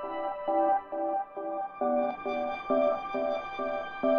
Thank you.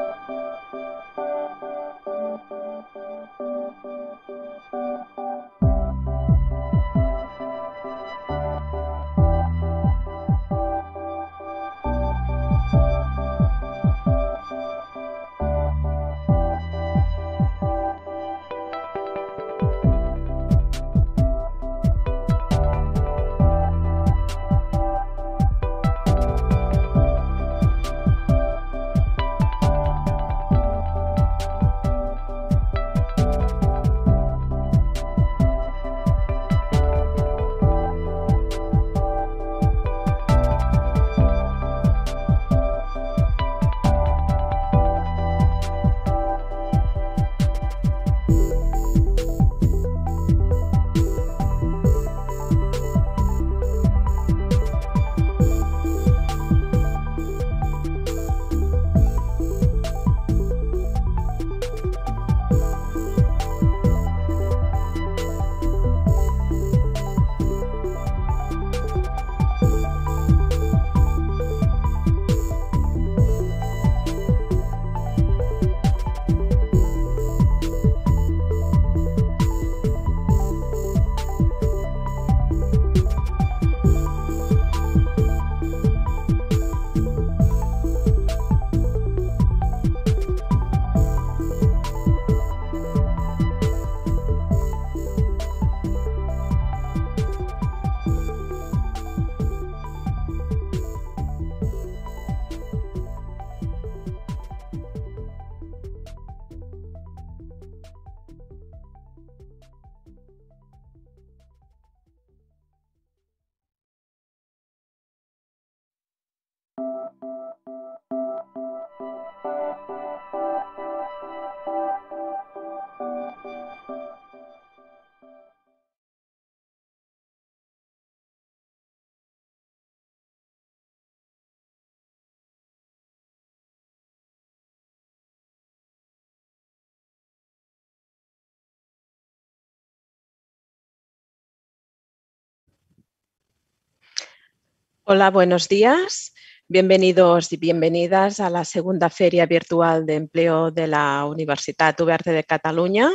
Hola, buenos días. Bienvenidos y bienvenidas a la segunda Feria Virtual de Empleo de la Universidad Uberte de Cataluña.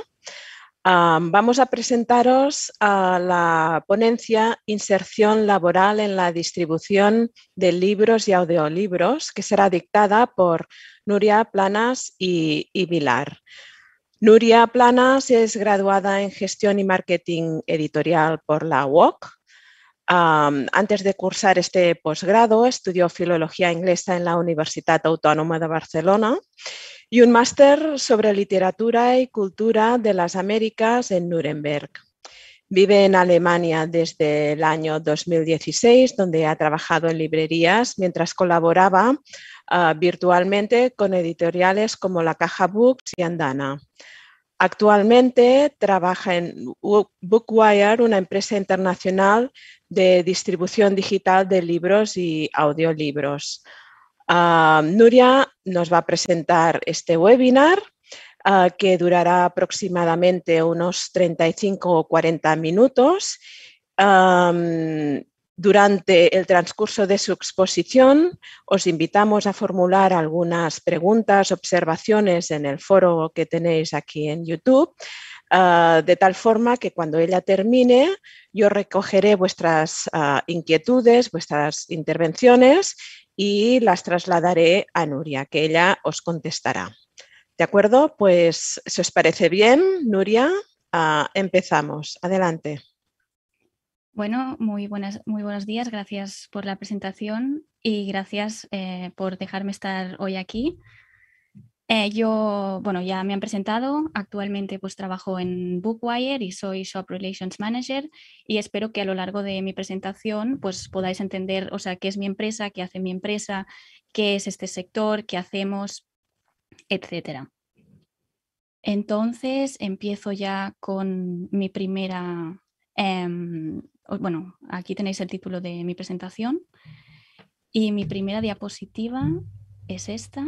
Ah, vamos a presentaros a la ponencia Inserción laboral en la distribución de libros y audiolibros, que será dictada por Nuria Planas y, y Vilar. Nuria Planas es graduada en Gestión y Marketing Editorial por la UOC antes de cursar este posgrado, estudió filología inglesa en la Universitat Autónoma de Barcelona y un máster sobre literatura y cultura de las Américas en Nuremberg. Vive en Alemania desde el año 2016, donde ha trabajado en librerías mientras colaboraba ah, virtualmente con editoriales como La Caja Books y Andana. Actualmente trabaja en Bookwire, una empresa internacional de distribución digital de libros y audiolibros. Ah, Nuria nos va a presentar este webinar ah, que durará aproximadamente unos 35 o 40 minutos ah, durante el transcurso de su exposición, os invitamos a formular algunas preguntas, observaciones en el foro que tenéis aquí en YouTube, ah, de tal forma que cuando ella termine, yo recogeré vuestras ah, inquietudes, vuestras intervenciones y las trasladaré a Nuria, que ella os contestará. ¿De acuerdo? Pues si os parece bien, Nuria, ah, empezamos. Adelante. Bueno, muy, buenas, muy buenos días, gracias por la presentación y gracias eh, por dejarme estar hoy aquí. Eh, yo, bueno, ya me han presentado, actualmente pues trabajo en Bookwire y soy Shop Relations Manager y espero que a lo largo de mi presentación pues podáis entender, o sea, qué es mi empresa, qué hace mi empresa, qué es este sector, qué hacemos, etcétera. Entonces empiezo ya con mi primera em, bueno, aquí tenéis el título de mi presentación. Y mi primera diapositiva es esta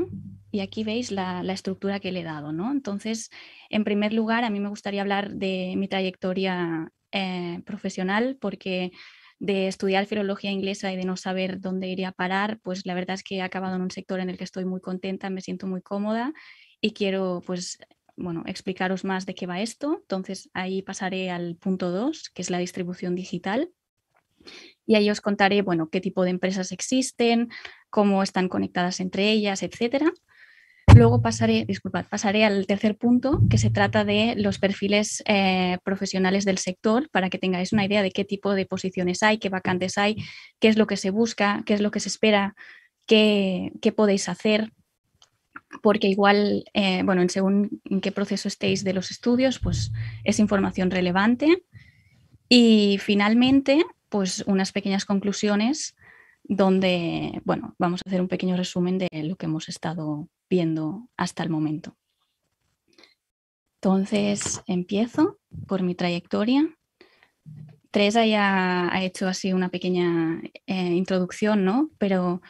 y aquí veis la, estructura que le he dado. ¿no? Entonces, en primer lugar, a mí me gustaría hablar de mi trayectoria eh, profesional porque de estudiar filología inglesa y de no saber dónde iría a parar, pues la verdad es que he acabado en un sector en el que estoy muy contenta, me siento muy cómoda y quiero pues bueno, explicaros más de qué va esto. Entonces ahí pasaré al punto 2, que es la distribución digital. Y ahí os contaré, bueno, qué tipo de empresas existen, cómo están conectadas entre ellas, etcétera. Luego pasaré, disculpad, pasaré al tercer punto, que se trata de los perfiles eh, profesionales del sector, para que tengáis una idea de qué tipo de posiciones hay, qué vacantes hay, qué es lo que se busca, qué es lo que se espera, qué, qué podéis hacer, porque igual, eh, bueno, en según en qué proceso estéis de los estudios, pues es información relevante. Y finalmente, pues unas pequeñas conclusiones donde, bueno, vamos a hacer un pequeño resumen de lo que hemos estado viendo hasta el momento. Entonces, empiezo por mi trayectoria. Teresa ya ha hecho así una pequeña eh, introducción, ¿no? Pero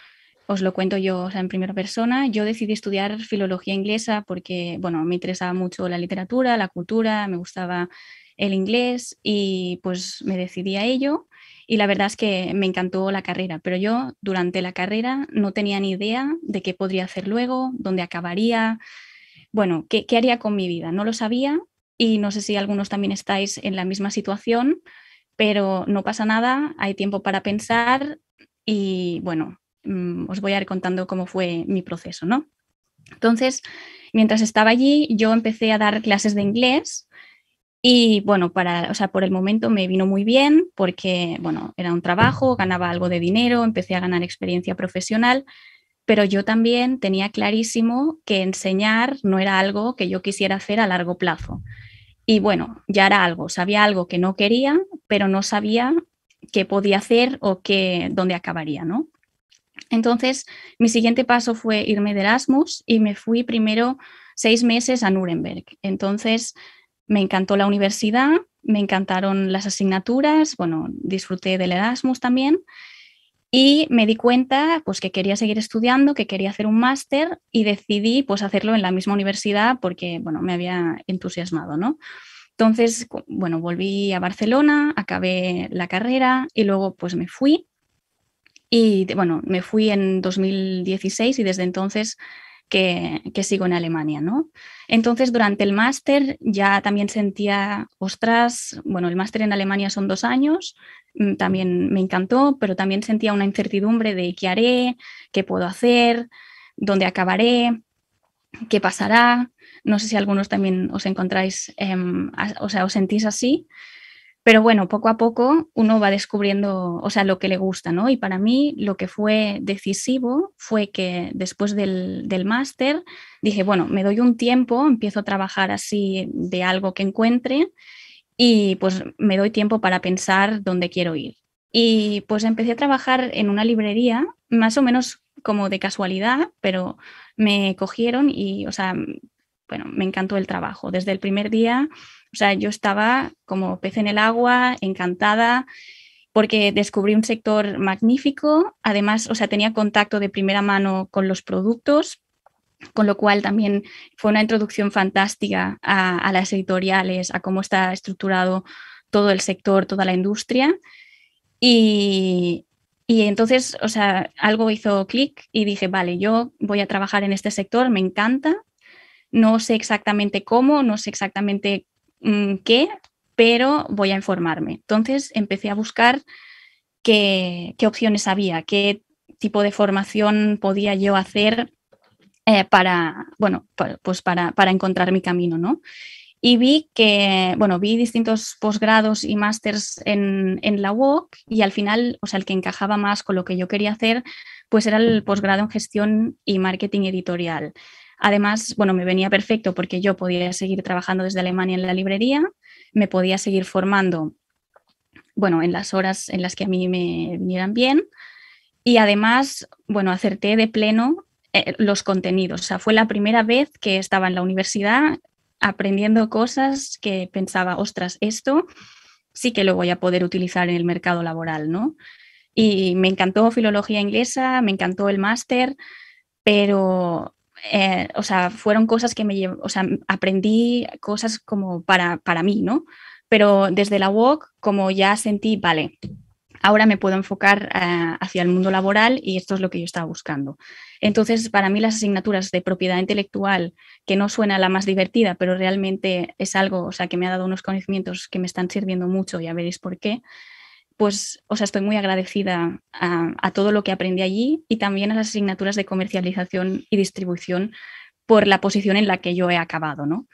os lo cuento yo o sea, en primera persona. Yo decidí estudiar filología inglesa porque, bueno, me interesaba mucho la literatura, la cultura, me gustaba el inglés y pues me decidí a ello y la verdad es que me encantó la carrera, pero yo durante la carrera no tenía ni idea de qué podría hacer luego, dónde acabaría, bueno, qué, qué haría con mi vida, no lo sabía y no sé si algunos también estáis en la misma situación, pero no pasa nada, hay tiempo para pensar y bueno, Mm, os voy a ir contando cómo fue mi proceso, ¿no? Entonces, mientras estaba allí, yo empecé a dar clases de inglés y bueno, para, o sea, por el momento me vino muy bien porque, bueno, era un trabajo, ganaba algo de dinero, empecé a ganar experiencia profesional, pero yo también tenía clarísimo que enseñar no era algo que yo quisiera hacer a largo plazo. Y bueno, ya era algo, sabía algo que no quería, pero no sabía qué podía hacer o qué, dónde acabaría, ¿no? Entonces, mi siguiente paso fue irme de Erasmus y me fui primero seis meses a Nuremberg. Entonces, me encantó la universidad, me encantaron las asignaturas, bueno, disfruté del Erasmus también y me di cuenta pues que quería seguir estudiando, que quería hacer un máster y decidí pues hacerlo en la misma universidad porque bueno, me había entusiasmado, ¿no? Entonces, bueno, volví a Barcelona, acabé la carrera y luego pues me fui y bueno, me fui en 2016 y desde entonces que, sigo en Alemania, ¿no? Entonces, durante el máster ya también sentía, ostras, bueno, el máster en Alemania son dos años, mm, también me encantó, pero también sentía una incertidumbre de qué haré, qué puedo hacer, dónde acabaré, qué pasará. No sé si algunos también os encontráis, em, o sea, os sentís así. Pero bueno, poco a poco uno va descubriendo, o sea, lo que le gusta, ¿no? Y para mí lo que fue decisivo fue que después del, del máster dije, bueno, me doy un tiempo, empiezo a trabajar así de algo que encuentre y pues me doy tiempo para pensar dónde quiero ir. Y pues empecé a trabajar en una librería, más o menos como de casualidad, pero me cogieron y, o sea, bueno, me encantó el trabajo. Desde el primer día o sea, yo estaba como pez en el agua, encantada, porque descubrí un sector magnífico. Además, o sea, tenía contacto de primera mano con los productos, con lo cual también fue una introducción fantástica a, las editoriales, a cómo está estructurado todo el sector, toda la industria. Y, y entonces, o sea, algo hizo clic y dije, vale, yo voy a trabajar en este sector, me encanta, no sé exactamente cómo, no sé exactamente Mm, qué, pero voy a informarme. Entonces empecé a buscar qué, qué opciones había, qué tipo de formación podía yo hacer eh, para, bueno, pues para, para, encontrar mi camino, ¿no? Y vi que, bueno, vi distintos posgrados y másters en, en, la UOC y al final, o sea, el que encajaba más con lo que yo quería hacer, pues era el posgrado en gestión y marketing editorial. Además, bueno, me venía perfecto porque yo podía seguir trabajando desde Alemania en la librería, me podía seguir formando, bueno, en las horas en las que a mí me vinieran bien y además, bueno, acerté de pleno eh, los contenidos. O sea, fue la primera vez que estaba en la universidad aprendiendo cosas que pensaba, ostras, esto sí que lo voy a poder utilizar en el mercado laboral, ¿no? Y me encantó filología inglesa, me encantó el máster, pero eh, o sea, fueron cosas que me llevó, o sea, aprendí cosas como para, para mí, ¿no? Pero desde la UOC como ya sentí, vale, ahora me puedo enfocar eh, hacia el mundo laboral y esto es lo que yo estaba buscando. Entonces, para mí las asignaturas de propiedad intelectual, que no suena la más divertida, pero realmente es algo, o sea, que me ha dado unos conocimientos que me están sirviendo mucho, ya veréis por qué, pues, o sea, estoy muy agradecida a, todo lo que aprendí allí y también a las asignaturas de comercialización y distribución por la posición en la que yo he acabado, ¿no?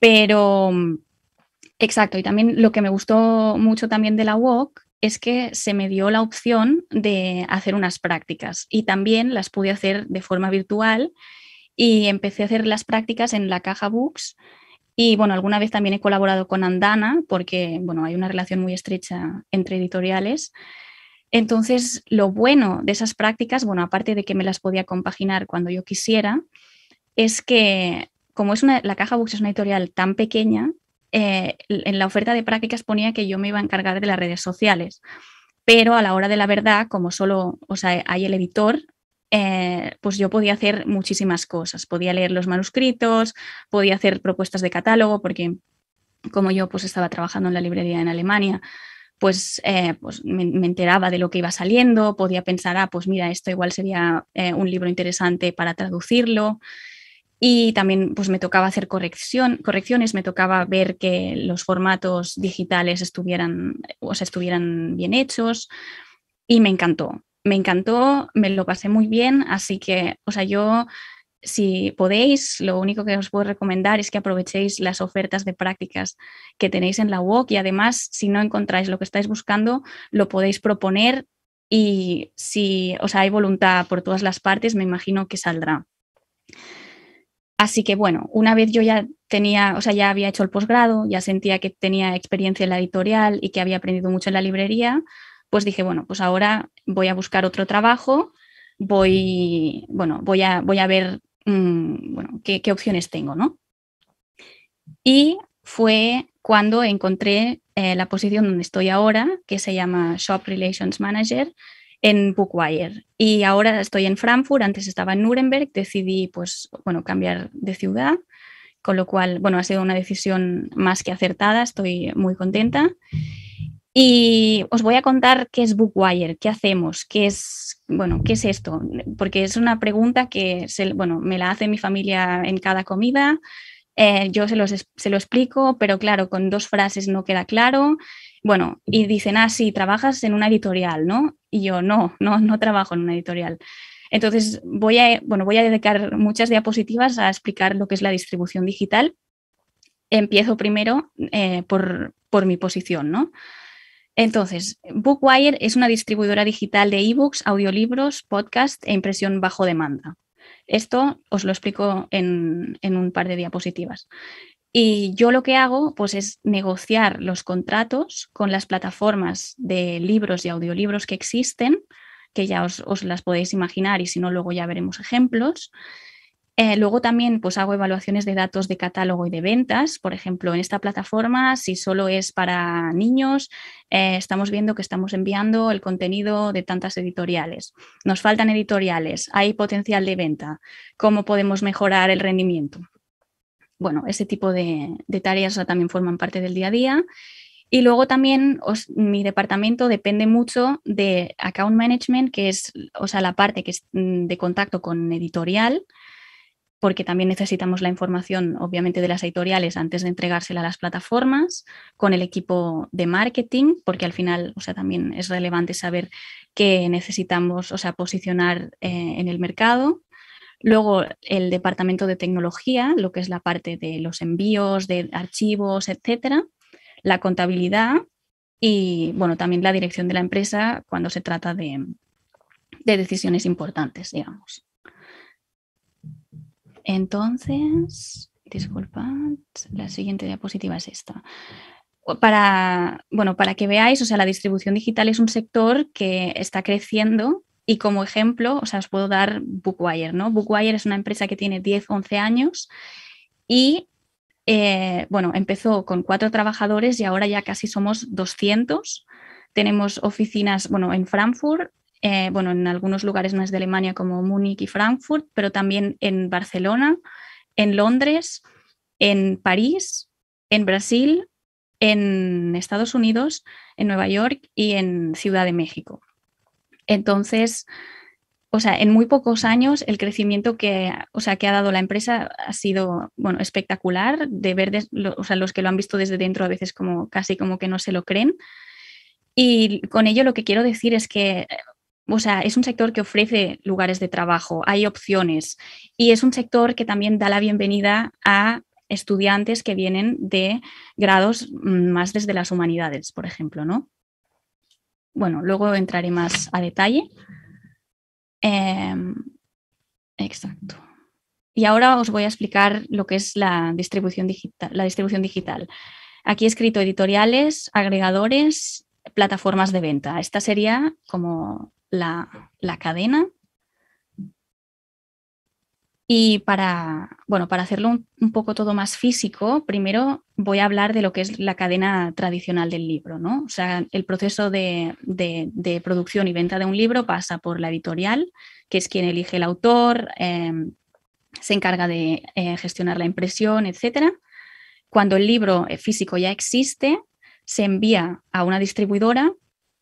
Pero, mm, exacto, y también lo que me gustó mucho también de la UOC es que se me dio la opción de hacer unas prácticas y también las pude hacer de forma virtual y empecé a hacer las prácticas en la caja Books, y bueno, alguna vez también he colaborado con Andana porque bueno, hay una relación muy estrecha entre editoriales. Entonces, lo bueno de esas prácticas, bueno, aparte de que me las podía compaginar cuando yo quisiera, es que como es la caja Books es una editorial tan pequeña, eh, en la oferta de prácticas ponía que yo me iba a encargar de las redes sociales. Pero a la hora de la verdad, como solo o sea, hay el editor, eh, pues yo podía hacer muchísimas cosas. Podía leer los manuscritos, podía hacer propuestas de catálogo, porque como yo pues estaba trabajando en la librería en Alemania, pues, eh, pues me, enteraba de lo que iba saliendo, podía pensar, ah, pues mira, esto igual sería eh, un libro interesante para traducirlo. Y también pues me tocaba hacer corrección, correcciones, me tocaba ver que los formatos digitales estuvieran, o sea, estuvieran bien hechos y me encantó me encantó, me lo pasé muy bien, así que, o sea, yo si podéis, lo único que os puedo recomendar es que aprovechéis las ofertas de prácticas que tenéis en la UOC y además, si no encontráis lo que estáis buscando, lo podéis proponer y si o sea, hay voluntad por todas las partes, me imagino que saldrá. Así que bueno, una vez yo ya tenía, o sea, ya había hecho el posgrado, ya sentía que tenía experiencia en la editorial y que había aprendido mucho en la librería, pues dije, bueno, pues ahora voy a buscar otro trabajo, voy, bueno, voy a, voy a ver mm, qué, opciones tengo, ¿no? Y fue cuando encontré eh, la posición donde estoy ahora, que se llama Shop Relations Manager en Bookwire. Y ahora estoy en Frankfurt, antes estaba en Nuremberg, decidí pues, bueno, cambiar de ciudad, con lo cual, bueno, ha sido una decisión más que acertada, estoy muy contenta. Y os voy a contar qué es Bookwire, qué hacemos, qué es, bueno, qué es esto, porque es una pregunta que me la hace mi familia en cada comida, eh, yo se, lo explico, pero claro, con dos frases no queda claro. Bueno, y dicen, ah, sí, trabajas en una editorial, ¿no? Y yo, no, no, no trabajo en una editorial. Entonces, voy a, voy a dedicar muchas diapositivas a explicar lo que es la distribución digital. Empiezo primero eh, por, por mi posición, ¿no? Entonces, Bookwire es una distribuidora digital de ebooks, audiolibros, podcast e impresión bajo demanda. Esto os lo explico en, un par de diapositivas. Y yo lo que hago pues, es negociar los contratos con las plataformas de libros y audiolibros que existen, que ya os las podéis imaginar y si no, luego ya veremos ejemplos. Eh, luego también pues, hago evaluaciones de datos de catálogo y de ventas. Por ejemplo, en esta plataforma, si solo es para niños, eh, estamos viendo que estamos enviando el contenido de tantas editoriales. Nos faltan editoriales, hay potencial de venta. ¿Cómo podemos mejorar el rendimiento? Bueno, ese tipo de, tareas también forman parte del día a día. Y luego también mi departamento depende mucho de account management, que es o sea, la parte que es mm, de contacto con editorial porque también necesitamos la información, obviamente, de las editoriales antes de entregársela a las plataformas, con el equipo de marketing, porque al final, o sea, también es relevante saber qué necesitamos, o sea, posicionar eh, en el mercado. Luego, el departamento de tecnología, lo que es la parte de los envíos, de archivos, etcétera. La contabilidad y, bueno, también la dirección de la empresa cuando se trata de, de decisiones importantes, digamos. Entonces, disculpad, la siguiente diapositiva es esta. Para, bueno, para que veáis, o sea, la distribución digital es un sector que está creciendo y como ejemplo, o sea, os puedo dar Bookwire, ¿no? Bookwire es una empresa que tiene 10, 11 años y, eh, bueno, empezó con cuatro trabajadores y ahora ya casi somos 200. Tenemos oficinas, bueno, en Frankfurt, eh, bueno, en algunos lugares más de Alemania como Múnich y Frankfurt, pero también en Barcelona, en Londres, en París, en Brasil, en Estados Unidos, en Nueva York y en Ciudad de México. Entonces, o sea, en muy pocos años el crecimiento que, o sea, que ha dado la empresa ha sido, bueno, espectacular de ver, o sea, los que lo han visto desde dentro a veces como casi como que no se lo creen. Y con ello lo que quiero decir es que o sea, es un sector que ofrece lugares de trabajo, hay opciones y es un sector que también da la bienvenida a estudiantes que vienen de grados mm, más desde las humanidades, por ejemplo, ¿no? Bueno, luego entraré más a detalle. Em, exacto. Y ahora os voy a explicar lo que es la distribución, digital, la distribución digital. Aquí he escrito editoriales, agregadores, plataformas de venta. Esta sería como la, cadena. Y para, bueno, para hacerlo un, poco todo más físico, primero voy a hablar de lo que es la cadena tradicional del libro, ¿no? O sea, el proceso de, de, producción y venta de un libro pasa por la editorial, que es quien elige el autor, eh, se encarga de eh, gestionar la impresión, etc. Cuando el libro eh, físico ya existe, se envía a una distribuidora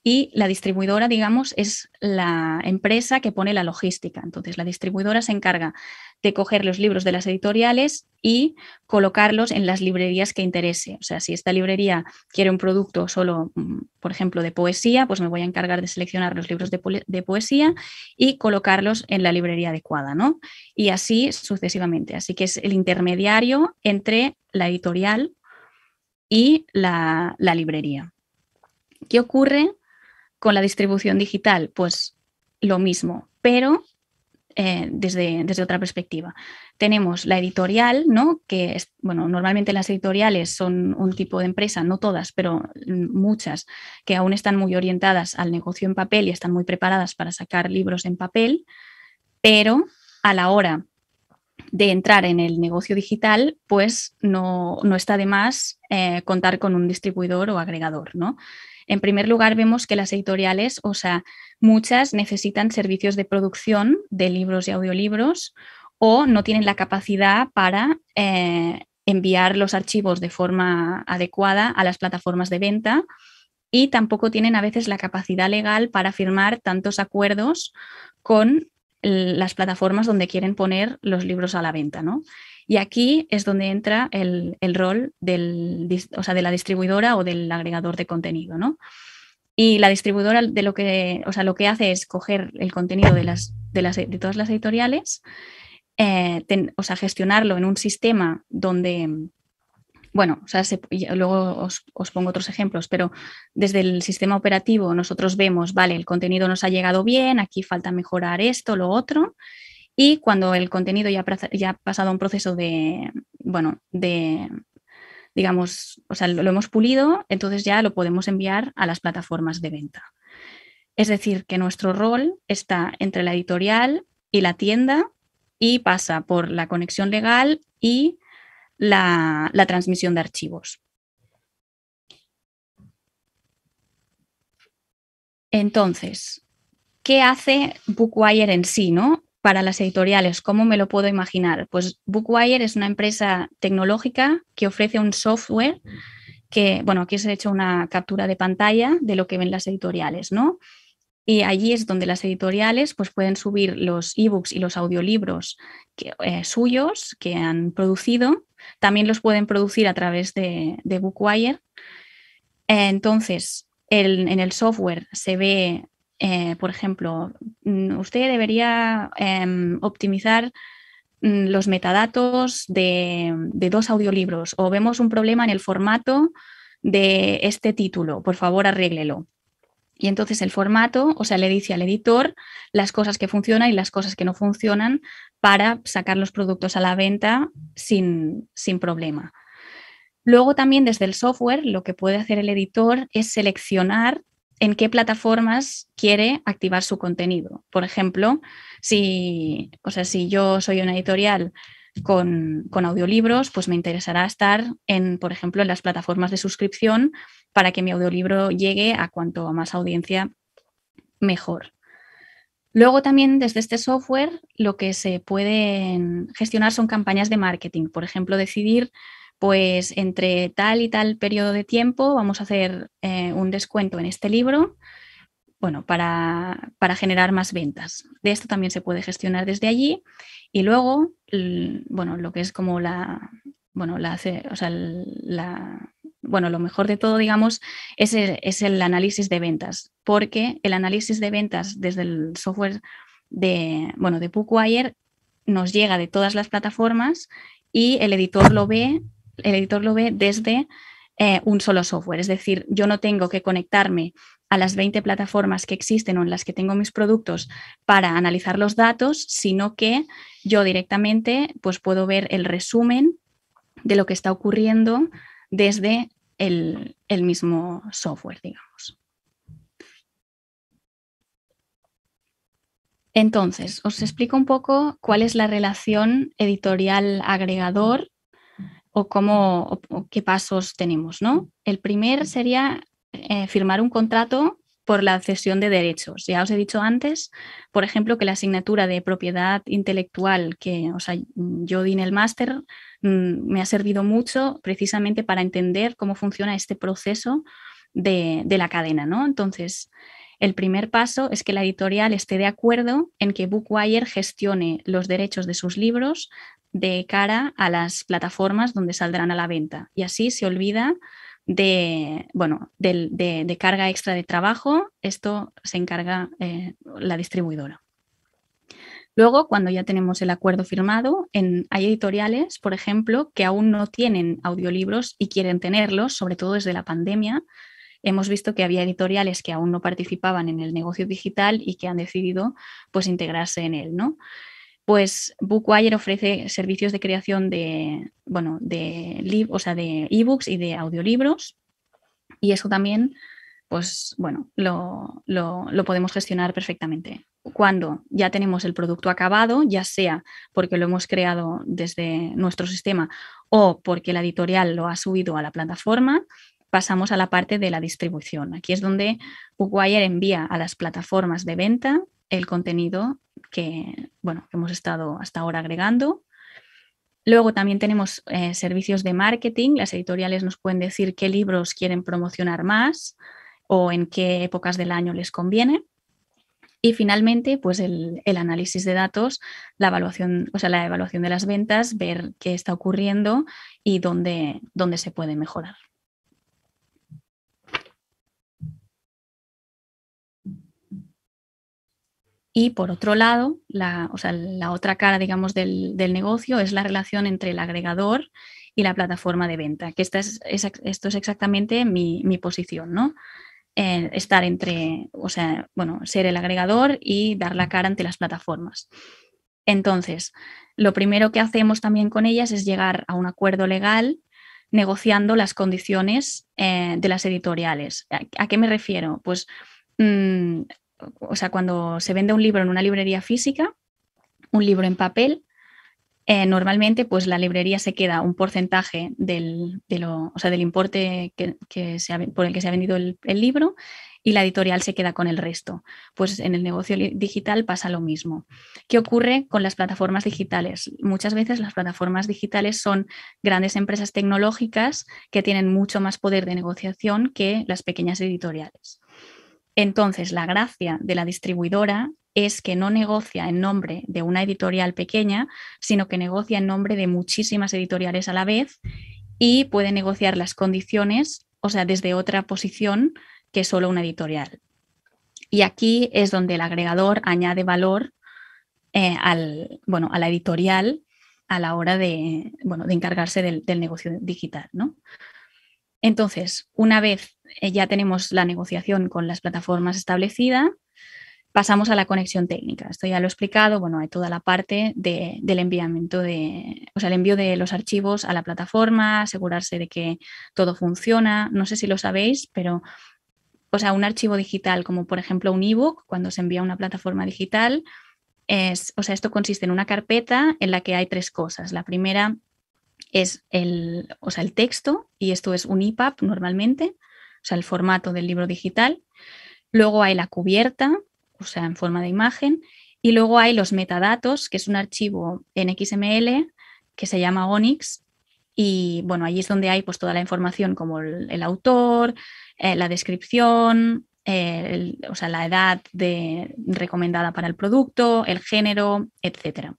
y la distribuidora, digamos, es la empresa que pone la logística. Entonces, la distribuidora se encarga de coger los libros de las editoriales y colocarlos en las librerías que interese. O sea, si esta librería quiere un producto solo, mm, por ejemplo, de poesía, pues me voy a encargar de seleccionar los libros de, poesía y colocarlos en la librería adecuada, ¿no? Y así sucesivamente. Así que es el intermediario entre la editorial y la librería. ¿Qué ocurre con la distribución digital, pues lo mismo, pero eh, desde, desde, otra perspectiva. Tenemos la editorial, ¿no? que es, bueno, normalmente las editoriales son un tipo de empresa, no todas, pero muchas, que aún están muy orientadas al negocio en papel y están muy preparadas para sacar libros en papel, pero a la hora de entrar en el negocio digital, pues no, está de más eh, contar con un distribuidor o agregador, ¿no? En primer lugar, vemos que las editoriales, o sea, muchas necesitan servicios de producción de libros y audiolibros o no tienen la capacidad para eh, enviar los archivos de forma adecuada a las plataformas de venta y tampoco tienen a veces la capacidad legal para firmar tantos acuerdos con eh, las plataformas donde quieren poner los libros a la venta. ¿no? Y aquí es donde entra el, rol de la distribuidora o del agregador de contenido, Y la distribuidora de lo que, sea, lo que hace es coger el contenido de, todas las editoriales, eh, o sea, gestionarlo en un sistema donde, bueno, o sea, luego os, pongo otros ejemplos, pero desde el sistema operativo nosotros vemos, vale, el contenido nos ha llegado bien, aquí falta mejorar esto, lo otro, y cuando el contenido ya, ha pasado un proceso de, bueno, de, digamos, o sea, lo, hemos pulido, entonces ya lo podemos enviar a las plataformas de venta. Es decir, que nuestro rol está entre la editorial y la tienda y pasa por la conexión legal y la, la transmisión de archivos. Entonces, ¿qué hace Bookwire en sí? ¿no? para las editoriales. ¿Cómo me lo puedo imaginar? Pues Bookwire es una empresa tecnológica que ofrece un software que, bueno, aquí se ha hecho una captura de pantalla de lo que ven las editoriales, ¿no? Y allí es donde las editoriales pues, pueden subir los ebooks y los audiolibros que, eh, suyos que han producido. También los pueden producir a través de, Bookwire. Entonces, en el software se ve eh, por ejemplo, mm, usted debería em, optimizar mm, los metadatos de, dos audiolibros o vemos un problema en el formato de este título, por favor arréglelo. Y entonces el formato, o sea, le dice al editor las cosas que funcionan y las cosas que no funcionan para sacar los productos a la venta sin, sin problema. Luego también desde el software lo que puede hacer el editor es seleccionar en qué plataformas quiere activar su contenido. Por ejemplo, si, o sea, si yo soy una editorial con, con, audiolibros, pues me interesará estar en, por ejemplo, en las plataformas de suscripción para que mi audiolibro llegue a cuanto más audiencia mejor. Luego también desde este software lo que se pueden gestionar son campañas de marketing, por ejemplo, decidir pues entre tal y tal periodo de tiempo vamos a hacer eh, un descuento en este libro, bueno, para, generar más ventas. De esto también se puede gestionar desde allí. Y luego, bueno, lo que es como la, bueno, la, o la, bueno, lo mejor de todo, digamos, es el, es el análisis de ventas, porque el análisis de ventas desde el software de, bueno, de Bookwire nos llega de todas las plataformas y el editor lo ve el editor lo ve desde eh, un solo software. Es decir, yo no tengo que conectarme a las 20 plataformas que existen o en las que tengo mis productos para analizar los datos, sino que yo directamente pues, puedo ver el resumen de lo que está ocurriendo desde el, el mismo software, digamos. Entonces, os explico un poco cuál es la relación editorial agregador o, cómo, qué pasos tenemos, ¿no? El primer sería eh, firmar un contrato por la cesión de derechos. Ya os he dicho antes, por ejemplo, que la asignatura de propiedad intelectual que sea, yo di en el máster mm, me ha servido mucho precisamente para entender cómo funciona este proceso de, de la cadena, ¿no? Entonces, el primer paso es que la editorial esté de acuerdo en que Bookwire gestione los derechos de sus libros de cara a las plataformas donde saldrán a la venta. Y así se olvida de, bueno, carga extra de trabajo. Esto se encarga eh, la distribuidora. Luego, cuando ya tenemos el acuerdo firmado, hay editoriales, por ejemplo, que aún no tienen audiolibros y quieren tenerlos, sobre todo desde la pandemia, hemos visto que había editoriales que aún no participaban en el negocio digital y que han decidido pues integrarse en él, ¿no? Pues Bookwire ofrece servicios de creación de, bueno, de o sea, de ebooks y de audiolibros y eso también pues bueno, lo, lo podemos gestionar perfectamente cuando ya tenemos el producto acabado, ya sea porque lo hemos creado desde nuestro sistema o porque la editorial lo ha subido a la plataforma, pasamos a la parte de la distribución. Aquí es donde Bookwire envía a las plataformas de venta el contenido que, bueno, hemos estado hasta ahora agregando. Luego también tenemos eh, servicios de marketing. Las editoriales nos pueden decir qué libros quieren promocionar más o en qué épocas del año les conviene. Y finalmente, pues el, el, análisis de datos, la evaluación, o sea, la evaluación de las ventas, ver qué está ocurriendo y dónde, dónde se puede mejorar. Y por otro lado, la, otra cara, digamos, del, negocio es la relación entre el agregador y la plataforma de venta, que esta es, esto es exactamente mi, posición, ¿no? Eh, estar entre, o sea, bueno, ser el agregador y dar la cara ante las plataformas. Entonces, lo primero que hacemos también con ellas es llegar a un acuerdo legal negociando las condiciones eh, de las editoriales. ¿A, qué me refiero? Pues mm, o sea, cuando se vende un libro en una librería física, un libro en papel, eh, normalmente pues la librería se queda un porcentaje del, o importe que, se por el que se ha vendido el, el, libro y la editorial se queda con el resto. Pues en el negocio digital pasa lo mismo. ¿Qué ocurre con las plataformas digitales? Muchas veces las plataformas digitales son grandes empresas tecnológicas que tienen mucho más poder de negociación que las pequeñas editoriales. Entonces, la gracia de la distribuidora es que no negocia en nombre de una editorial pequeña, sino que negocia en nombre de muchísimas editoriales a la vez y puede negociar las condiciones, o sea, desde otra posición que solo una editorial. Y aquí es donde el agregador añade valor eh, al, bueno, a la editorial a la hora de, de encargarse del, negocio digital. Entonces, una vez eh, ya tenemos la negociación con las plataformas establecida, pasamos a la conexión técnica. Esto ya lo he explicado, bueno, hay toda la parte del enviamiento de, el envío de los archivos a la plataforma, asegurarse de que todo funciona. No sé si lo sabéis, pero o sea, un archivo digital como por ejemplo un ebook, cuando se envía a una plataforma digital, es, o sea, esto consiste en una carpeta en la que hay tres cosas. La primera es el, el texto, y esto es un EPUB normalmente, o sea, el formato del libro digital. Luego hay la cubierta, o sea, en forma de imagen, y luego hay los metadatos, que es un archivo en XML que se llama ONIX. Y bueno, allí es donde hay pues toda la información como el, autor, eh, la descripción, eh, o sea, la edad recomendada para el producto, el género, etc.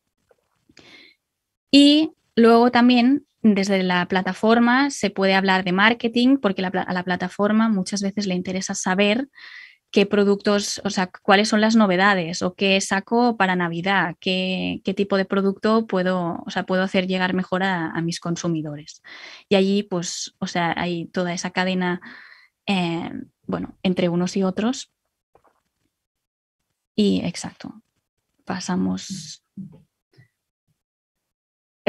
Y Luego también desde la plataforma se puede hablar de marketing porque a la plataforma muchas veces le interesa saber qué productos, o sea, cuáles son las novedades o qué saco para Navidad, qué, tipo de producto puedo, o sea, puedo hacer llegar mejor a, mis consumidores. Y allí, pues, o sea, hay toda esa cadena, eh, bueno, entre unos y otros. Y exacto, pasamos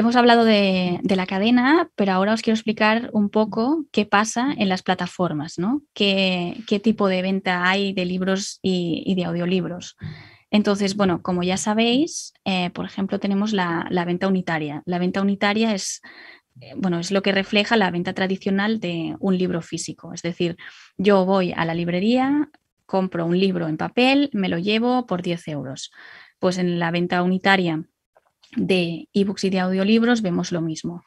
Hemos hablado de, la cadena, pero ahora os quiero explicar un poco qué pasa en las plataformas, ¿no? qué, tipo de venta hay de libros y, de audiolibros. Entonces, bueno, como ya sabéis, eh, por ejemplo, tenemos la, venta unitaria. La venta unitaria es, eh, bueno, es lo que refleja la venta tradicional de un libro físico. Es decir, yo voy a la librería, compro un libro en papel, me lo llevo por 10 euros. Pues en la venta unitaria de ebooks y de audiolibros vemos lo mismo.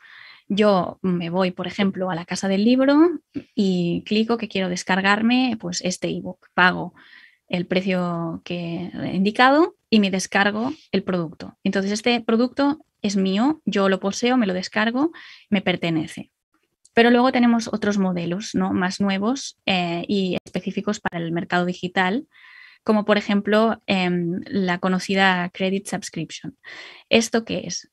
Yo me voy, por ejemplo, a la casa del libro y clico que quiero descargarme pues, este ebook. Pago el precio que he indicado y me descargo el producto. Entonces, este producto es mío, yo lo poseo, me lo descargo, me pertenece. Pero luego tenemos otros modelos ¿no? más nuevos eh, y específicos para el mercado digital, como por ejemplo em, la conocida Credit Subscription. ¿Esto qué es?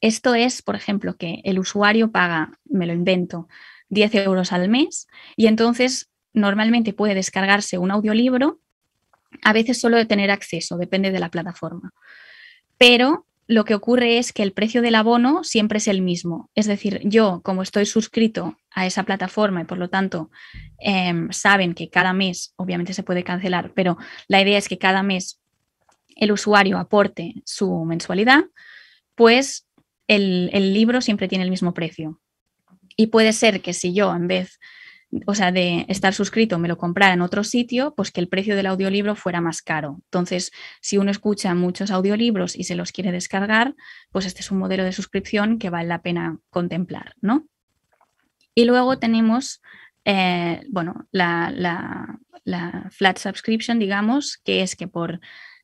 Esto es, por ejemplo, que el usuario paga, me lo invento, 10 euros al mes y entonces normalmente puede descargarse un audiolibro, a veces solo de tener acceso, depende de la plataforma. Pero lo que ocurre es que el precio del abono siempre es el mismo. Es decir, yo, como estoy suscrito a esa plataforma y por lo tanto em, saben que cada mes, obviamente se puede cancelar, pero la idea es que cada mes el usuario aporte su mensualidad, pues el, el libro siempre tiene el mismo precio. Y puede ser que si yo, en vez o sea, de estar suscrito, me lo comprara en otro sitio, pues que el precio del audiolibro fuera más caro. Entonces, si uno escucha muchos audiolibros y se los quiere descargar, pues este es un modelo de suscripción que vale la pena contemplar, ¿no? Y luego tenemos, eh, bueno, la, la, flat subscription, digamos, que es que por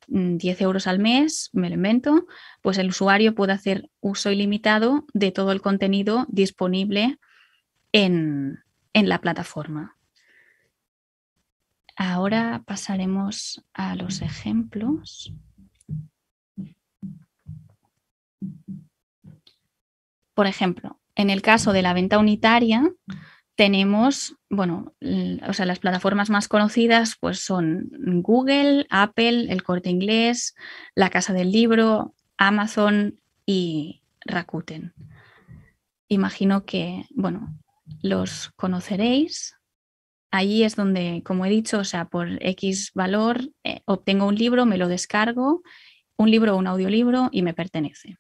10 mm, euros al mes, me lo invento, pues el usuario puede hacer uso ilimitado de todo el contenido disponible en, en la plataforma. Ahora pasaremos a los ejemplos. Por ejemplo, en el caso de la venta unitaria, tenemos, bueno, o sea, las plataformas más conocidas pues son Google, Apple, El Corte Inglés, La Casa del Libro, Amazon y Rakuten. Imagino que, bueno, los conoceréis. Allí es donde, como he dicho, o sea, por X valor eh, obtengo un libro, me lo descargo, un libro o un audiolibro y me pertenece.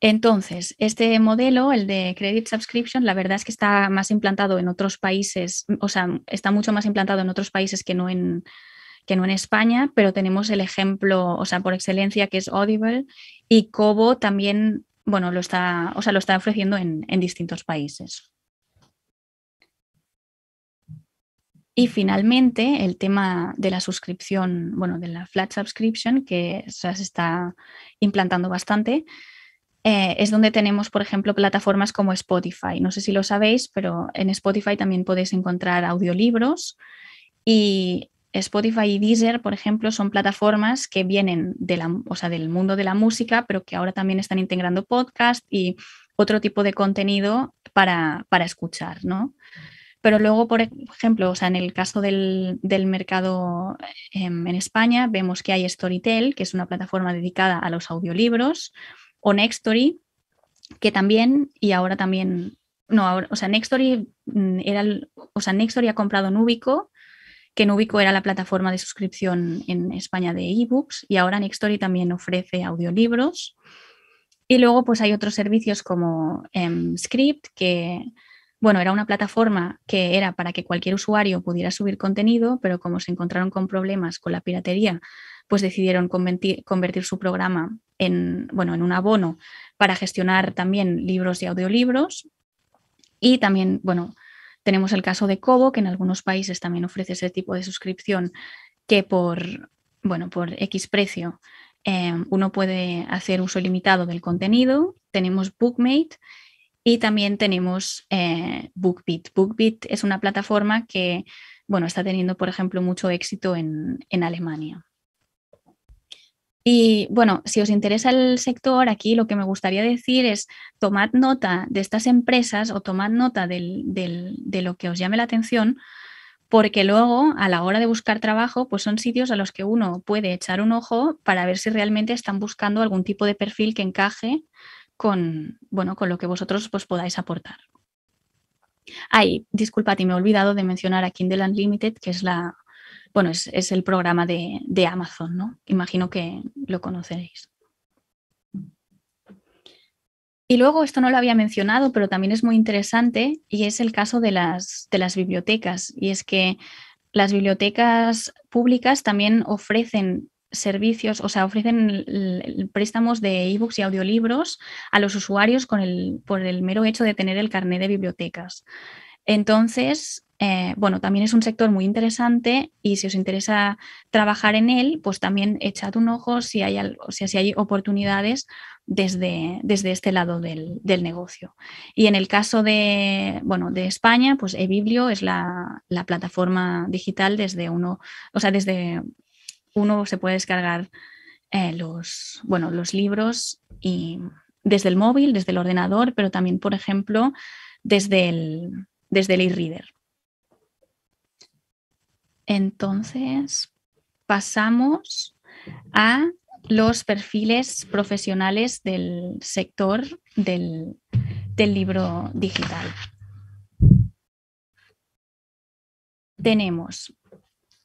Entonces, este modelo, el de Credit Subscription, la verdad es que está más implantado en otros países, o sea, está mucho más implantado en otros países que no en, que no en España, pero tenemos el ejemplo, o sea, por excelencia, que es Audible, y Kobo también bueno, lo está, o sea, lo está ofreciendo en, distintos países. Y finalmente, el tema de la suscripción, bueno, de la flat subscription, que se está implantando bastante, eh, es donde tenemos, por ejemplo, plataformas como Spotify. No sé si lo sabéis, pero en Spotify también podéis encontrar audiolibros y Spotify y Deezer, por ejemplo, son plataformas que vienen de la, o del mundo de la música, pero que ahora también están integrando podcast y otro tipo de contenido para, escuchar, ¿no? Pero luego, por ejemplo, sea, en el caso del, mercado em, en España, vemos que hay Storytel, que es una plataforma dedicada a los audiolibros, o Nextory, que también, y ahora también, no, o sea, Nextory mm, era, o sea, Nextory ha comprado Nubico, que Nubico era la plataforma de suscripción en España de ebooks y ahora Nextory también ofrece audiolibros. Y luego pues hay otros servicios como em, Script, que bueno, era una plataforma que era para que cualquier usuario pudiera subir contenido, pero como se encontraron con problemas con la piratería, pues decidieron convertir, convertir su programa en, bueno, en un abono para gestionar también libros y audiolibros. Y también, bueno, tenemos el caso de Kobo, que en algunos países también ofrece ese tipo de suscripción que por, bueno, por X precio eh, uno puede hacer uso limitado del contenido. Tenemos Bookmate y también tenemos eh, Bookbit. Bookbit es una plataforma que bueno, está teniendo, por ejemplo, mucho éxito en, en Alemania. Y bueno, si os interesa el sector, aquí lo que me gustaría decir es tomad nota de estas empresas o tomad nota de lo que os llame la atención, porque luego a la hora de buscar trabajo, pues son sitios a los que uno puede echar un ojo para ver si realmente están buscando algún tipo de perfil que encaje con, bueno, con lo que vosotros pues, podáis aportar. Ay, disculpad, me he olvidado de mencionar a Kindle Unlimited, que es la bueno, es, el programa de, Amazon, ¿no? Imagino que lo conoceréis. Y luego, esto no lo había mencionado, pero también es muy interesante, y es el caso de las, de las bibliotecas. Y es que las bibliotecas públicas también ofrecen servicios, o sea, ofrecen préstamos de ebooks y audiolibros a los usuarios con por el mero hecho de tener el carnet de bibliotecas. Entonces, eh, bueno, también es un sector muy interesante y si os interesa trabajar en él, pues también echad un ojo si hay, o sea, si hay oportunidades desde, desde este lado del, del, negocio. Y en el caso de, bueno, de España, pues eBiblio es la, la, plataforma digital desde uno, o sea, desde uno se puede descargar eh, los, bueno, los libros y desde el móvil, desde el ordenador, pero también, por ejemplo, desde el desde el e-reader. Entonces, pasamos a los perfiles profesionales del sector del, del libro digital. Tenemos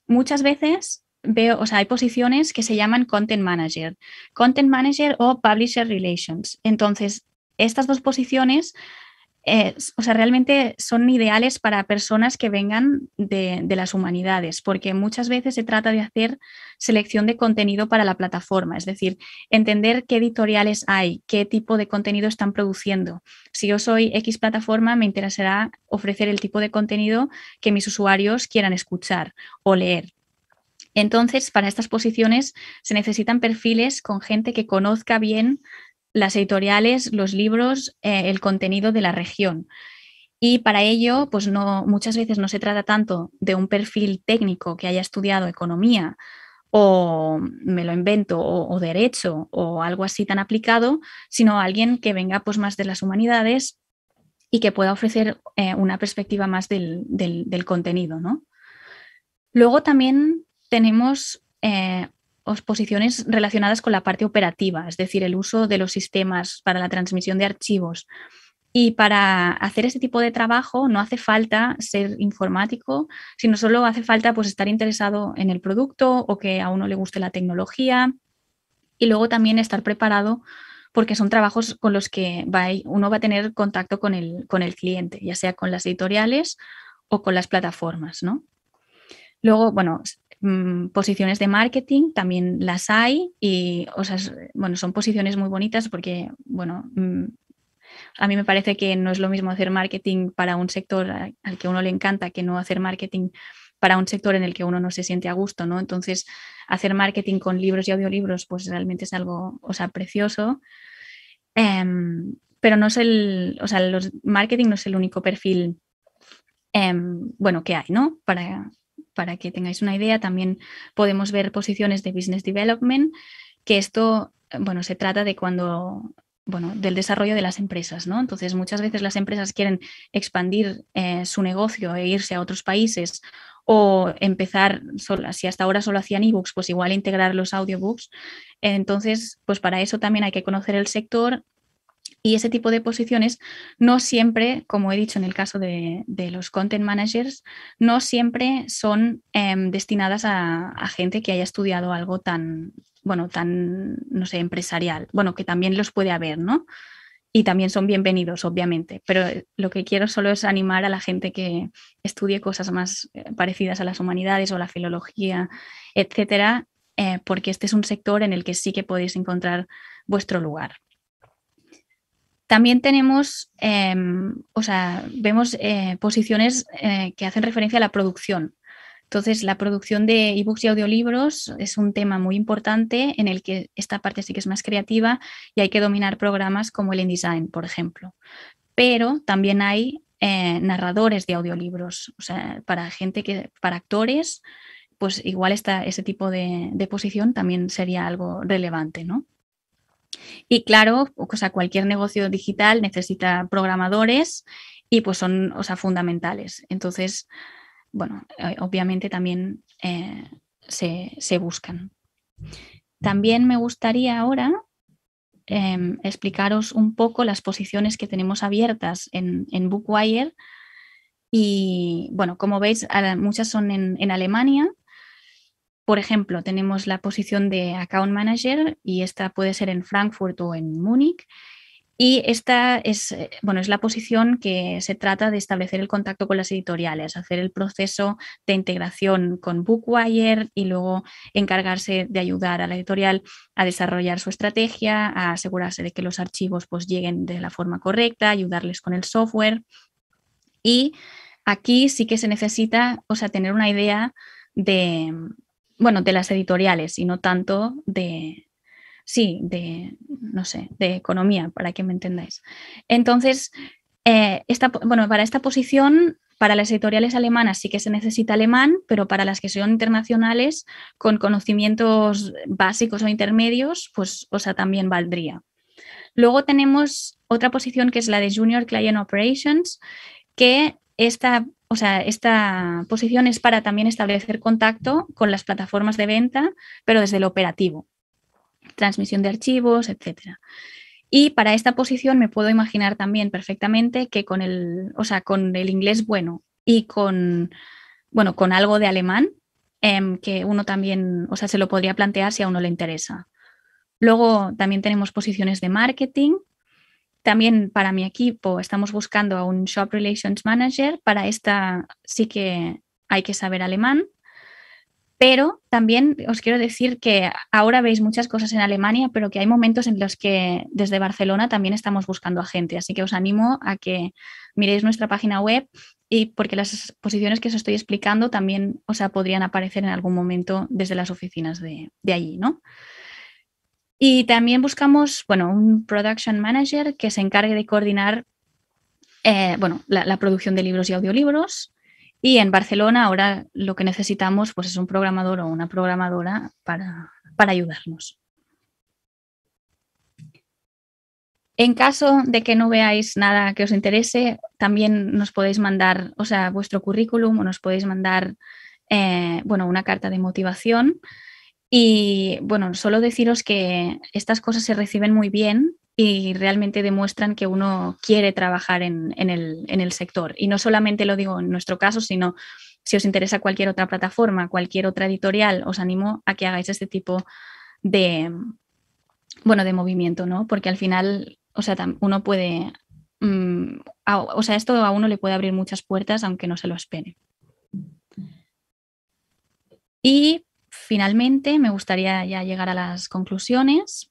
muchas veces veo, o sea, hay posiciones que se llaman content manager, content manager o publisher relations. Entonces, estas dos posiciones eh, o sea, realmente son ideales para personas que vengan de, de, las humanidades, porque muchas veces se trata de hacer selección de contenido para la plataforma, es decir, entender qué editoriales hay, qué tipo de contenido están produciendo. Si yo soy X plataforma, me interesará ofrecer el tipo de contenido que mis usuarios quieran escuchar o leer. Entonces, para estas posiciones se necesitan perfiles con gente que conozca bien las editoriales, los libros, eh, el contenido de la región. Y para ello, pues no, muchas veces no se trata tanto de un perfil técnico que haya estudiado economía o me lo invento, o, derecho, o algo así tan aplicado, sino alguien que venga pues, más de las humanidades y que pueda ofrecer eh, una perspectiva más del, contenido. ¿no? Luego también tenemos eh, posiciones relacionadas con la parte operativa, es decir, el uso de los sistemas para la transmisión de archivos. Y para hacer ese tipo de trabajo no hace falta ser informático, sino solo hace falta pues, estar interesado en el producto o que a uno le guste la tecnología y luego también estar preparado porque son trabajos con los que va, uno va a tener contacto con el, con el cliente, ya sea con las editoriales o con las plataformas, ¿no? Luego, bueno, Mm, posiciones de marketing también las hay y, bueno, son posiciones muy bonitas porque, bueno, mm, a mí me parece que no es lo mismo hacer marketing para un sector al que uno le encanta que no hacer marketing para un sector en el que uno no se siente a gusto, ¿no? Entonces, hacer marketing con libros y audiolibros, pues realmente es algo, o sea, precioso. Em, pero no es el, o sea, los, marketing no es el único perfil, em, bueno, que hay, ¿no? Para, para que tengáis una idea, también podemos ver posiciones de Business Development, que esto, eh, bueno, se trata de cuando, bueno, del desarrollo de las empresas, ¿no? Entonces, muchas veces las empresas quieren expandir eh, su negocio e irse a otros países o empezar Si hasta ahora solo hacían ebooks, pues igual integrar los audiobooks. Entonces, pues para eso también hay que conocer el sector, y ese tipo de posiciones no siempre, como he dicho en el caso de, los content managers, no siempre son em, destinadas a, gente que haya estudiado algo tan, bueno, tan, no sé, empresarial. Bueno, que también los puede haber, ¿no? Y también son bienvenidos, obviamente. Pero eh, lo que quiero solo es animar a la gente que estudie cosas más eh, parecidas a las humanidades o la filología, etcétera, eh, porque este es un sector en el que sí que podéis encontrar vuestro lugar. También tenemos, em, o sea, vemos eh, posiciones eh, que hacen referencia a la producción. Entonces, la producción de ebooks y audiolibros es un tema muy importante en el que esta parte sí que es más creativa y hay que dominar programas como el InDesign, por ejemplo. Pero también hay eh, narradores de audiolibros, o sea, para gente que, para actores, pues igual está ese tipo de, de posición también sería algo relevante, ¿no? Y claro, o cualquier negocio digital necesita programadores y pues son, fundamentales. Entonces, bueno, eh, obviamente también eh, se, buscan. También me gustaría ahora em, explicaros un poco las posiciones que tenemos abiertas en, en Bookwire. Y bueno, como veis, muchas son en, en Alemania, por ejemplo, tenemos la posición de Account Manager y esta puede ser en Frankfurt o en Múnich. Y esta es, eh, bueno, es la posición que se trata de establecer el contacto con las editoriales, hacer el proceso de integración con Bookwire y luego encargarse de ayudar a la editorial a desarrollar su estrategia, a asegurarse de que los archivos pues, lleguen de la forma correcta, ayudarles con el software. Y aquí sí que se necesita, o sea, tener una idea de, bueno, de las editoriales y no tanto de, sí, de, no sé, de economía, para que me entendáis. Entonces, eh, bueno, para esta posición, para las editoriales alemanas sí que se necesita alemán, pero para las que son internacionales, con conocimientos básicos o intermedios, pues, o sea, también valdría. Luego tenemos otra posición que es la de Junior Client Operations, que esta o sea, esta posición es para también establecer contacto con las plataformas de venta, pero desde el operativo, transmisión de archivos, etc. Y para esta posición me puedo imaginar también perfectamente que con el, o sea, con el inglés bueno y con, bueno, con algo de alemán, em, que uno también, o sea, se lo podría plantear si a uno le interesa. Luego también tenemos posiciones de marketing, también para mi equipo estamos buscando a un Shop Relations Manager. Para esta sí que hay que saber alemán. Pero también os quiero decir que ahora veis muchas cosas en Alemania, pero que hay momentos en los que desde Barcelona también estamos buscando a gente. Así que os animo a que miréis nuestra página web y porque las posiciones que os estoy explicando también, o sea, podrían aparecer en algún momento desde las oficinas de, de allí, ¿no? Y también buscamos, bueno, un production manager que se encargue de coordinar, eh, la, producción de libros y audiolibros. Y en Barcelona ahora lo que necesitamos pues, es un programador o una programadora para, ayudarnos. En caso de que no veáis nada que os interese, también nos podéis mandar, o sea, vuestro currículum o nos podéis mandar, eh, bueno, una carta de motivación. Y bueno, solo deciros que estas cosas se reciben muy bien y realmente demuestran que uno quiere trabajar en, el, sector. Y no solamente lo digo en nuestro caso, sino si os interesa cualquier otra plataforma, cualquier otra editorial, os animo a que hagáis este tipo de, bueno, de movimiento, ¿no? Porque al final, o sea, uno puede, mm, o sea, esto a uno le puede abrir muchas puertas aunque no se lo espere. Y finalmente me gustaría ya llegar a las conclusiones.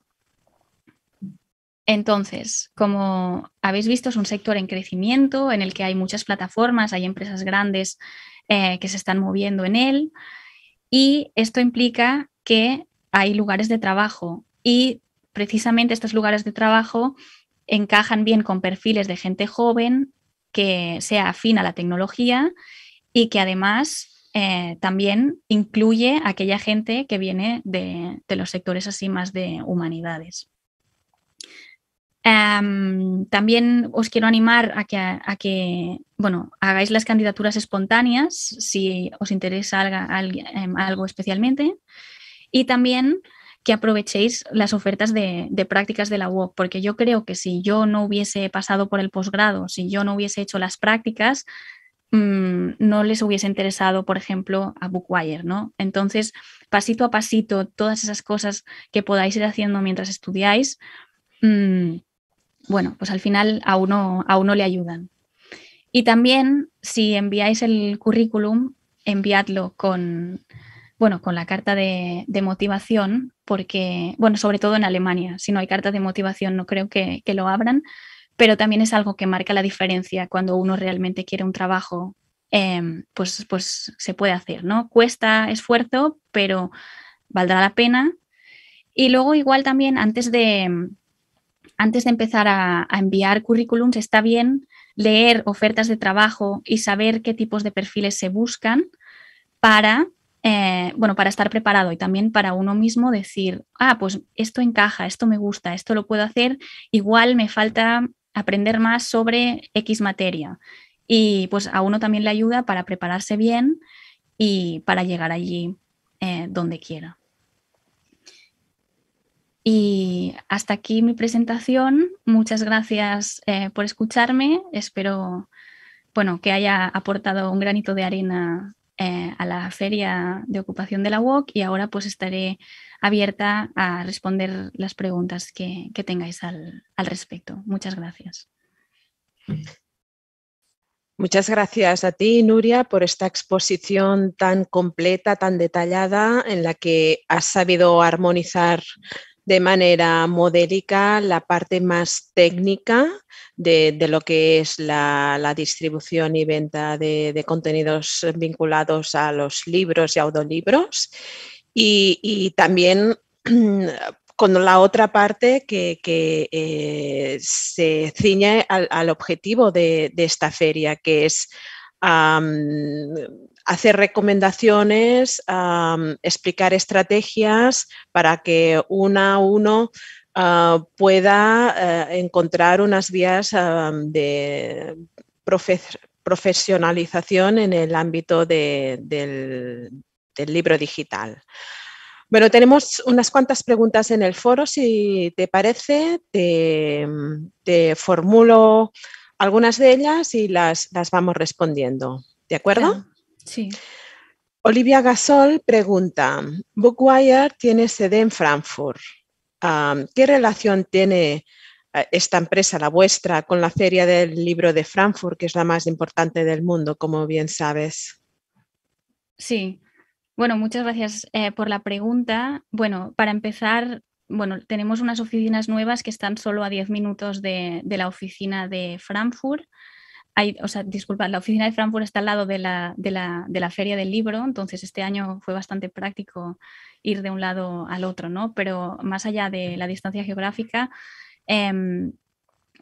Entonces, como habéis visto, es un sector en crecimiento en el que hay muchas plataformas, hay empresas grandes eh, que se están moviendo en él y esto implica que hay lugares de trabajo y precisamente estos lugares de trabajo encajan bien con perfiles de gente joven que sea afín a la tecnología y que además eh, también incluye a aquella gente que viene de, los sectores así más de humanidades. Em, también os quiero animar a que, bueno, hagáis las candidaturas espontáneas si os interesa algo, em, algo especialmente y también que aprovechéis las ofertas de, prácticas de la UOC, porque yo creo que si yo no hubiese pasado por el posgrado, si yo no hubiese hecho las prácticas, Mm, no les hubiese interesado, por ejemplo, a Bookwire, ¿no? Entonces, pasito a pasito, todas esas cosas que podáis ir haciendo mientras estudiáis, mm, bueno, pues al final a uno, a uno le ayudan. Y también, si enviáis el currículum, enviadlo con, bueno, con la carta de, motivación, porque, bueno, sobre todo en Alemania, si no hay carta de motivación no creo que lo abran, pero también es algo que marca la diferencia cuando uno realmente quiere un trabajo, em, pues, pues se puede hacer, ¿no? Cuesta esfuerzo, pero valdrá la pena. Y luego igual también antes de, antes de empezar a, enviar currículums está bien leer ofertas de trabajo y saber qué tipos de perfiles se buscan para eh, bueno, para estar preparado y también para uno mismo decir, ah, pues esto encaja, esto me gusta, esto lo puedo hacer, igual me falta aprender más sobre X materia. Y pues a uno también le ayuda para prepararse bien y para llegar allí eh, donde quiera. Y hasta aquí mi presentación. Muchas gracias eh, por escucharme. Espero bueno, que haya aportado un granito de arena eh, a la feria de ocupación de la UOC y ahora pues estaré abierta a responder las preguntas que, tengáis al, respecto. Muchas gracias. Muchas gracias a ti, Nuria, por esta exposición tan completa, tan detallada, en la que has sabido armonizar de manera modélica la parte más técnica de, lo que es la, distribución y venta de, de contenidos vinculados a los libros y audiolibros y, también con la otra parte que, eh, se ciñe al, objetivo de, esta feria, que es hacer recomendaciones, explicar estrategias para que una a uno ah, pueda ah, encontrar unas vías de profesionalización en el ámbito de, del del libro digital. Bueno, tenemos unas cuantas preguntas en el foro. Si te parece, te, formulo algunas de ellas y las, vamos respondiendo. ¿De acuerdo? Sí. Olivia Gasol pregunta, Bookwire tiene sede en Frankfurt. ¿Qué relación tiene eh, esta empresa, la vuestra, con la Feria del Libro de Frankfurt, que es la más importante del mundo, como bien sabes? Sí, bueno, muchas gracias eh, por la pregunta. Bueno, para empezar, bueno, tenemos unas oficinas nuevas que están solo a 10 minutos de, la oficina de Frankfurt. Hay, o sea, disculpad, la oficina de Frankfurt está al lado de la, de, la, feria del libro, entonces este año fue bastante práctico ir de un lado al otro, ¿no? Pero más allá de la distancia geográfica, em,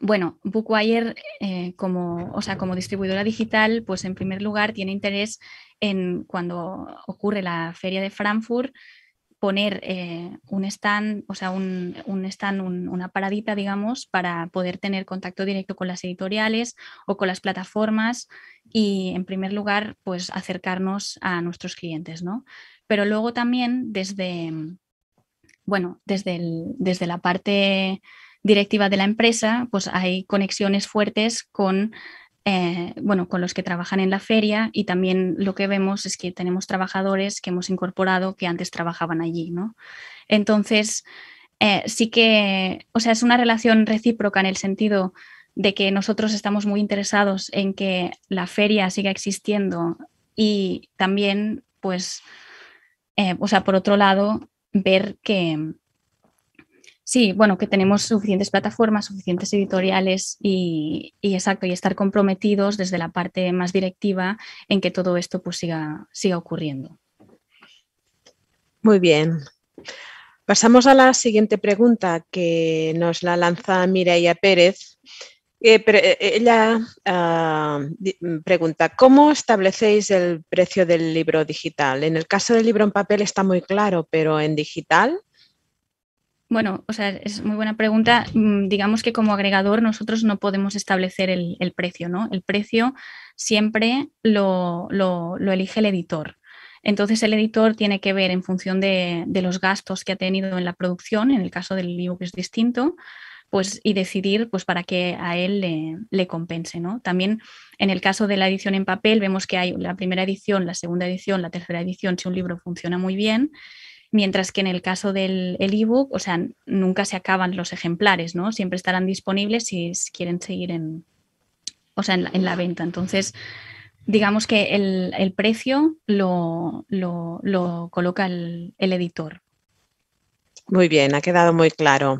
bueno, Bookwire eh, como, o sea, como distribuidora digital, pues en primer lugar tiene interés en cuando ocurre la feria de Frankfurt, poner eh, un stand, o sea, un, stand, una paradita, digamos, para poder tener contacto directo con las editoriales o con las plataformas y, en primer lugar, pues acercarnos a nuestros clientes, ¿no? Pero luego también desde, bueno, desde, el, desde la parte directiva de la empresa, pues hay conexiones fuertes con, eh, bueno, con los que trabajan en la feria y también lo que vemos es que tenemos trabajadores que hemos incorporado que antes trabajaban allí, ¿no? Entonces, eh, sí que, o sea, es una relación recíproca en el sentido de que nosotros estamos muy interesados en que la feria siga existiendo y también, pues, eh, o sea, por otro lado, ver que, Sí, bueno, que tenemos suficientes plataformas, suficientes editoriales y, exacto, y estar comprometidos desde la parte más directiva en que todo esto pues siga, siga ocurriendo. Muy bien. Pasamos a la siguiente pregunta que nos la lanza Mireia Pérez. Eh, ella ah, pregunta, ¿cómo establecéis el precio del libro digital? En el caso del libro en papel está muy claro, pero en digital, bueno, o sea, es muy buena pregunta. Mm, digamos que como agregador nosotros no podemos establecer el, precio, ¿no? El precio siempre lo, elige el editor. Entonces el editor tiene que ver en función de, los gastos que ha tenido en la producción, en el caso del libro que es distinto, pues y decidir pues para que a él le, le compense, ¿no? También en el caso de la edición en papel vemos que hay la primera edición, la segunda edición, la tercera edición, si un libro funciona muy bien Mientras que en el caso del ebook, o sea, nunca se acaban los ejemplares, ¿no? Siempre estarán disponibles si quieren seguir en, la, venta. Entonces, digamos que el, precio lo, coloca el, editor. Muy bien, ha quedado muy claro.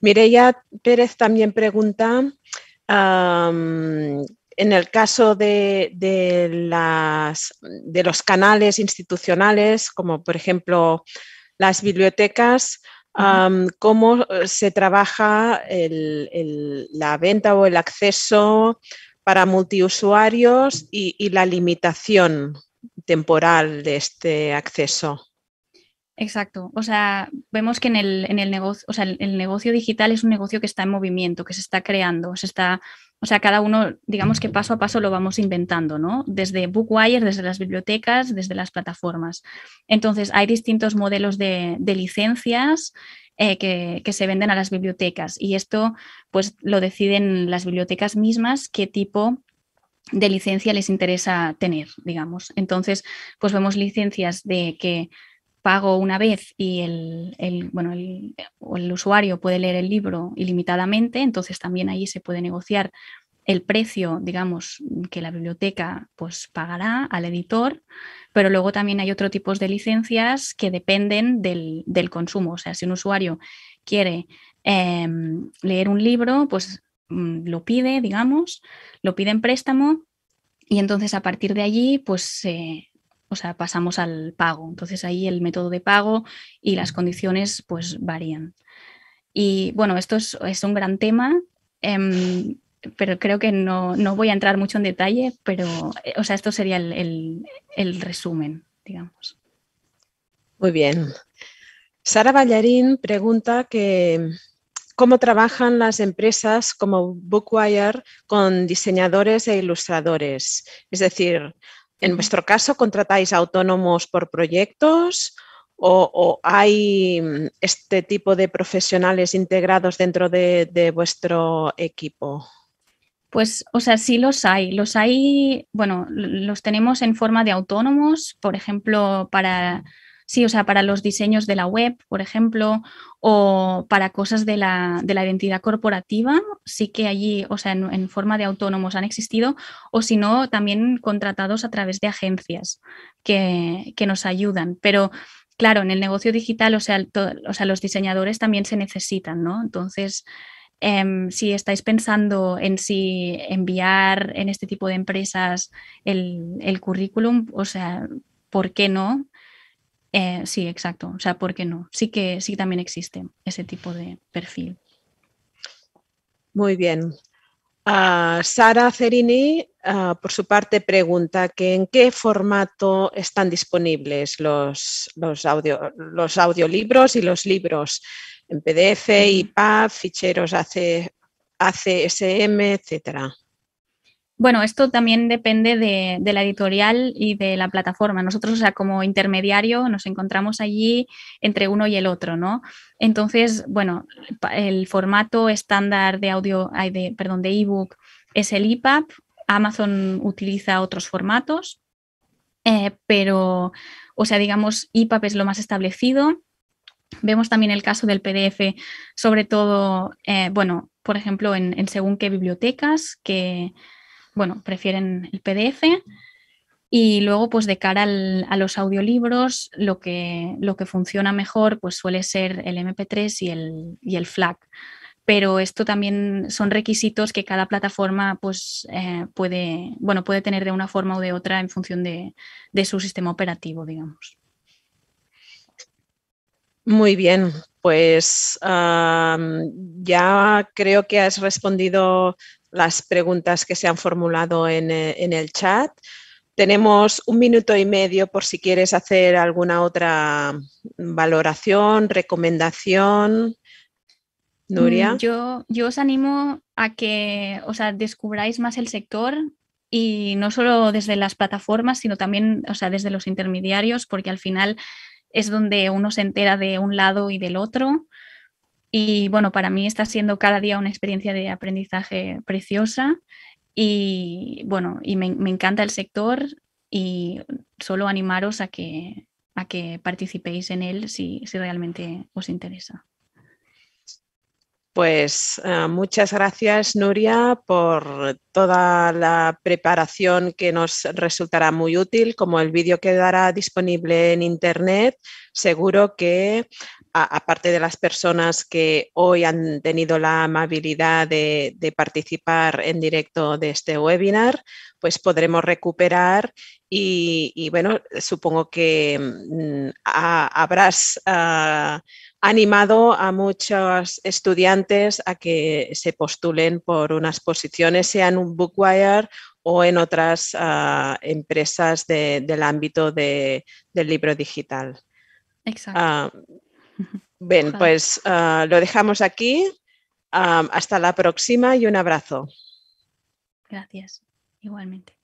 Mireya Pérez también pregunta en el caso de, los canales institucionales, como por ejemplo las bibliotecas, cómo eh, se trabaja la venta o el acceso para multiusuarios y, la limitación temporal de este acceso. Exacto. O sea, vemos que el, negocio, sea, el, negocio digital es un negocio que está en movimiento, que se está creando, se está o sea, cada uno, digamos que paso a paso lo vamos inventando, ¿no? Desde Bookwire, desde las bibliotecas, desde las plataformas. Entonces, hay distintos modelos de, licencias eh, que, que, se venden a las bibliotecas y esto, pues, lo deciden las bibliotecas mismas qué tipo de licencia les interesa tener, digamos. Entonces, pues vemos licencias de que pago una vez y el, bueno, el, usuario puede leer el libro ilimitadamente, entonces también ahí se puede negociar el precio, digamos, que la biblioteca pues, pagará al editor, pero luego también hay otro tipo de licencias que dependen del, consumo. O sea, si un usuario quiere em, leer un libro, pues mm, lo pide, digamos, lo pide en préstamo y entonces a partir de allí, pues se o sea, pasamos al pago. Entonces ahí el método de pago y las condiciones pues varían. Y bueno, esto es, un gran tema, em, pero creo que no, voy a entrar mucho en detalle, pero eh, o sea, esto sería el, el resumen, digamos. Muy bien. Sara Ballarín pregunta que cómo trabajan las empresas como Bookwire con diseñadores e ilustradores. Es decir, en vuestro caso, ¿contratáis autónomos por proyectos o, hay mm, este tipo de profesionales integrados dentro de, de, vuestro equipo? Pues, o sea, sí los hay. Los hay, bueno, los tenemos en forma de autónomos, por ejemplo, para Sí, o sea, para los diseños de la web, por ejemplo, o para cosas de la, identidad corporativa, sí que allí, o sea, en, forma de autónomos han existido, o si no, también contratados a través de agencias que, nos ayudan. Pero claro, en el negocio digital, o sea, o sea, los diseñadores también se necesitan, ¿no? Entonces, em, si estáis pensando en si enviar en este tipo de empresas el, el currículum, o sea, ¿por qué no? Eh, sí, exacto. O sea, ¿por qué no? Sí que sí también existe ese tipo de perfil. Muy bien. Ah, Sara Cerini, ah, por su parte, pregunta que en qué formato están disponibles los, los, audiolibros y los libros en PDF, IPAB, ficheros ACSM, etcétera. Bueno, esto también depende de, la editorial y de la plataforma. Nosotros, o sea, como intermediario, nos encontramos allí entre uno y el otro, ¿no? Entonces, bueno, el formato estándar de audio, de, perdón, de ebook es el EPUB. Amazon utiliza otros formatos, eh, pero, o sea, digamos, EPUB es lo más establecido. Vemos también el caso del PDF, sobre todo, eh, bueno, por ejemplo, en según qué bibliotecas, que bueno, prefieren el PDF. Y luego, pues de cara a los audiolibros, lo que, lo que funciona mejor pues suele ser el MP3 y el, el FLAC. Pero esto también son requisitos que cada plataforma pues, eh, puede, bueno, puede tener de una forma u de otra en función de, su sistema operativo, digamos. Muy bien, pues ya creo que has respondido las preguntas que se han formulado eh, en, el chat. Tenemos un minuto y medio por si quieres hacer alguna otra valoración, recomendación. Nuria. Mm, yo, yo os animo a que o descubráis más el sector y no solo desde las plataformas, sino también o sea, desde los intermediarios, porque al final es donde uno se entera de un lado y del otro. Y bueno, para mí está siendo cada día una experiencia de aprendizaje preciosa y bueno, y me, encanta el sector y solo animaros a que, a que participéis en él si, realmente os interesa. Pues eh, muchas gracias, Nuria, por toda la preparación que nos resultará muy útil, como el vídeo quedará disponible en Internet. Seguro que aparte de las personas que hoy han tenido la amabilidad de, participar en directo de este webinar, pues podremos recuperar y, bueno, supongo que mm, habrás ah, animado a muchos estudiantes a que se postulen por unas posiciones, sea en un bookwire o en otras ah, empresas del ámbito del libro digital. Exacto. Ah, Bien, pues ah, lo dejamos aquí. Ah, hasta la próxima y un abrazo. Gracias, igualmente.